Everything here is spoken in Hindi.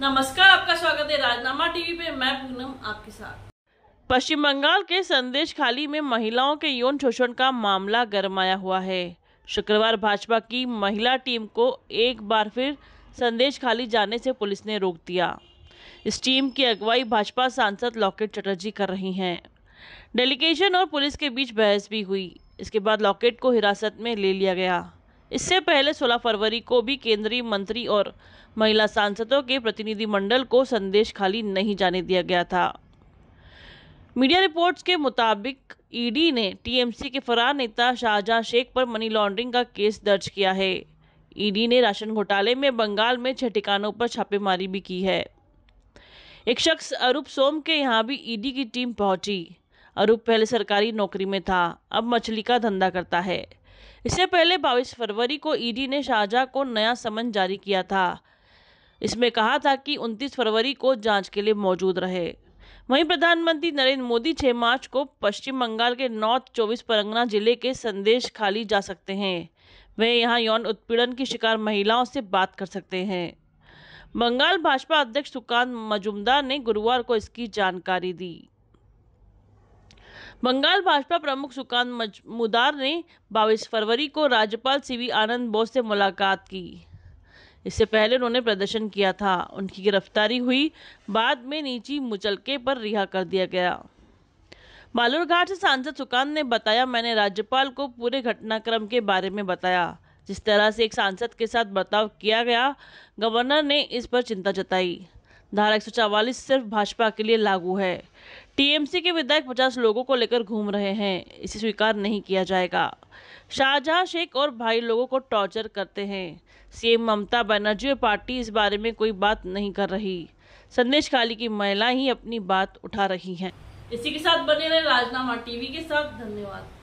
नमस्कार आपका स्वागत है राजनामा टीवी पे मैं पूनम आपके साथ पश्चिम बंगाल के संदेश खाली में महिलाओं के यौन शोषण का मामला गरमाया हुआ है शुक्रवार भाजपा की महिला टीम को एक बार फिर संदेश खाली जाने से पुलिस ने रोक दिया इस टीम की अगुवाई भाजपा सांसद लॉकेट चटर्जी कर रही हैं डेलीगेशन और पुलिस के बीच बहस भी हुई इसके बाद लॉकेट को हिरासत में ले लिया गया इससे पहले 16 फरवरी को भी केंद्रीय मंत्री और महिला सांसदों के प्रतिनिधिमंडल को संदेश खाली नहीं जाने दिया गया था मीडिया रिपोर्ट्स के मुताबिक ईडी ने टीएमसी के फरार नेता शाहजहां शेख पर मनी लॉन्ड्रिंग का केस दर्ज किया है ईडी ने राशन घोटाले में बंगाल में छह ठिकानों पर छापेमारी भी की है एक शख्स अरूप सोम के यहाँ भी ईडी की टीम पहुंची अरूप पहले सरकारी नौकरी में था अब मछली का धंधा करता है इससे पहले बाईस फरवरी को ईडी ने शाहजहा को नया समन जारी किया था इसमें कहा था कि 29 फरवरी को जांच के लिए मौजूद रहे वहीं प्रधानमंत्री नरेंद्र मोदी 6 मार्च को पश्चिम बंगाल के नॉर्थ चौबीस परगना जिले के संदेश खाली जा सकते हैं वे यहां यौन उत्पीड़न की शिकार महिलाओं से बात कर सकते हैं बंगाल भाजपा अध्यक्ष सुकांत मजुमदार ने गुरुवार को इसकी जानकारी दी बंगाल भाजपा प्रमुख सुकांत मजमुदार ने 22 फरवरी को राज्यपाल सीवी आनंद बोस से मुलाकात की इससे पहले उन्होंने प्रदर्शन किया था उनकी गिरफ्तारी हुई बाद में निजी मुचलके पर रिहा कर दिया गया बालूरघाट से सांसद सुकांत ने बताया मैंने राज्यपाल को पूरे घटनाक्रम के बारे में बताया जिस तरह से एक सांसद के साथ बर्ताव किया गया गवर्नर ने इस पर चिंता जताई धारा एक सिर्फ भाजपा के लिए लागू है टीएमसी के विधायक 50 लोगों को लेकर घूम रहे हैं इसे स्वीकार नहीं किया जाएगा शाहजहां शेख और भाई लोगों को टॉर्चर करते हैं सीएम ममता बनर्जी और पार्टी इस बारे में कोई बात नहीं कर रही संदेश खाली की महिला ही अपनी बात उठा रही हैं इसी के साथ बने रहे राजनामा टीवी के साथ धन्यवाद